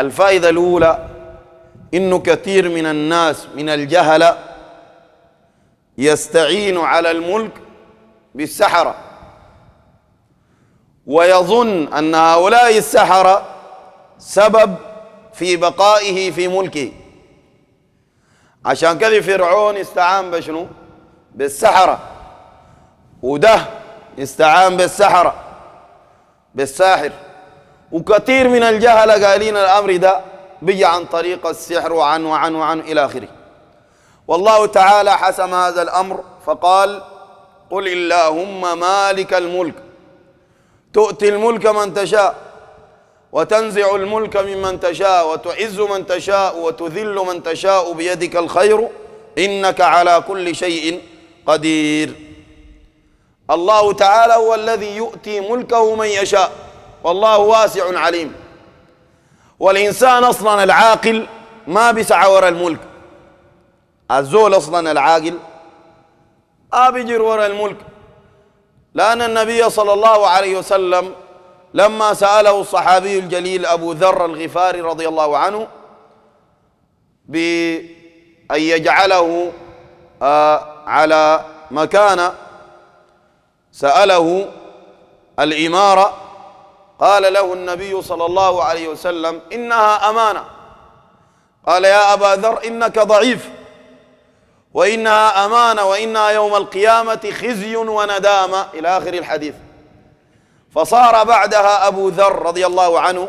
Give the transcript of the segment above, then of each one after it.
الفائدة الأولى إن كثير من الناس من الجهلة يستعين على الملك بالسحرة ويظن أن هؤلاء السحرة سبب في بقائه في ملكه عشان كذا فرعون استعان بشنو بالسحرة وده استعان بالسحرة بالساحر وكثير من الجهل قالين الأمر ده بيجي عن طريق السحر وعن وعن وعن إلى آخره والله تعالى حسم هذا الأمر فقال قل اللهم مالك الملك تؤتي الملك من تشاء وتنزع الملك ممن تشاء وتعز من تشاء وتذل من تشاء بيدك الخير إنك على كل شيء قدير الله تعالى هو الذي يؤتي ملكه من يشاء والله واسع عليم والإنسان أصلا العاقل ما بسعى وراء الملك الزول أصلا العاقل ما بجر وراء الملك لأن النبي صلى الله عليه وسلم لما سأله الصحابي الجليل أبو ذر الغفاري رضي الله عنه بأن يجعله آه، على مكان سأله الإمارة قال له النبي صلى الله عليه وسلم إنها أمانة قال يا أبا ذر إنك ضعيف وإنها أمانة وإنها يوم القيامة خزي وندامة إلى آخر الحديث فصار بعدها أبو ذر رضي الله عنه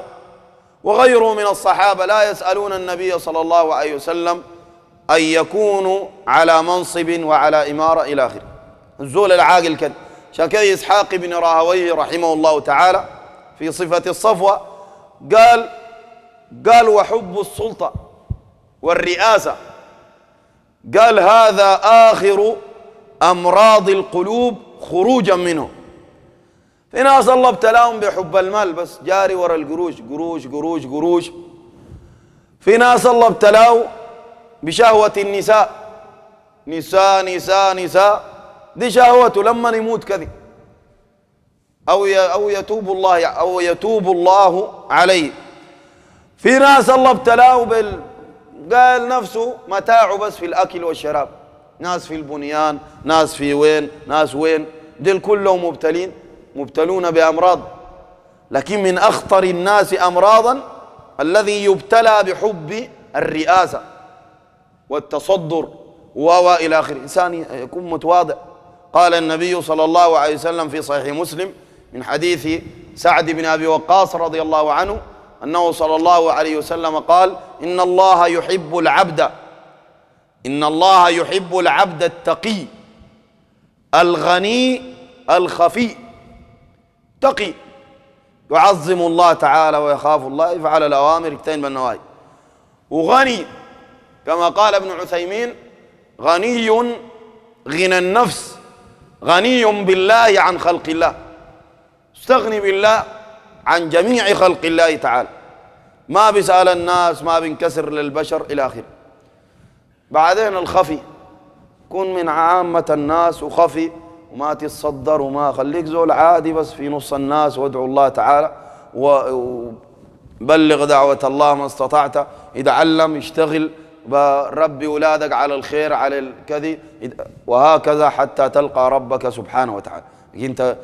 وغيره من الصحابة لا يسألون النبي صلى الله عليه وسلم أن يكونوا على منصب وعلى إمارة إلى آخره الزول العاقل كان شكي إسحاق بن راهويه رحمه الله تعالى في صفة الصفوة قال قال وحب السلطة والرئاسة قال هذا آخر أمراض القلوب خروجا منه في ناس الله ابتلاهم بحب المال بس جاري ورا القروش قروش قروش قروش في ناس الله ابتلاه بشهوة النساء نساء نساء نساء دي شهوته لما يموت كذي أو أو يتوب الله أو يتوب الله عليه في ناس الله ابتلاه بال قال نفسه متاعه بس في الأكل والشراب ناس في البنيان ناس في وين ناس وين دل كلهم مبتلين مبتلون بأمراض لكن من أخطر الناس أمراضا الذي يبتلى بحب الرئاسة والتصدر إلى آخره إنسان يكون متواضع قال النبي صلى الله عليه وسلم في صحيح مسلم من حديث سعد بن أبي وقاص رضي الله عنه أنه صلى الله عليه وسلم قال إن الله يحب العبد إن الله يحب العبد التقي الغني الخفي تقي يعظم الله تعالى ويخاف الله يفعل الأوامر اجتنب النواهي وغني كما قال ابن عثيمين غني غنى النفس غني بالله عن خلق الله استغني بالله عن جميع خلق الله تعالى ما بيسأل الناس ما بينكسر للبشر إلى آخره بعدين الخفي كن من عامة الناس وخفي وما تتصدر وما خليك زول عادي بس في نص الناس وادعو الله تعالى وبلغ دعوة الله ما استطعت يتعلم يشتغل بربي أولادك على الخير على الكذي وهكذا حتى تلقى ربك سبحانه وتعالى انت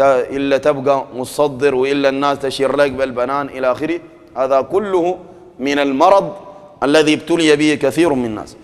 إلا تبقى متصدر وإلا الناس تشير لك بالبنان إلى آخره هذا كله من المرض الذي ابتلي به كثير من الناس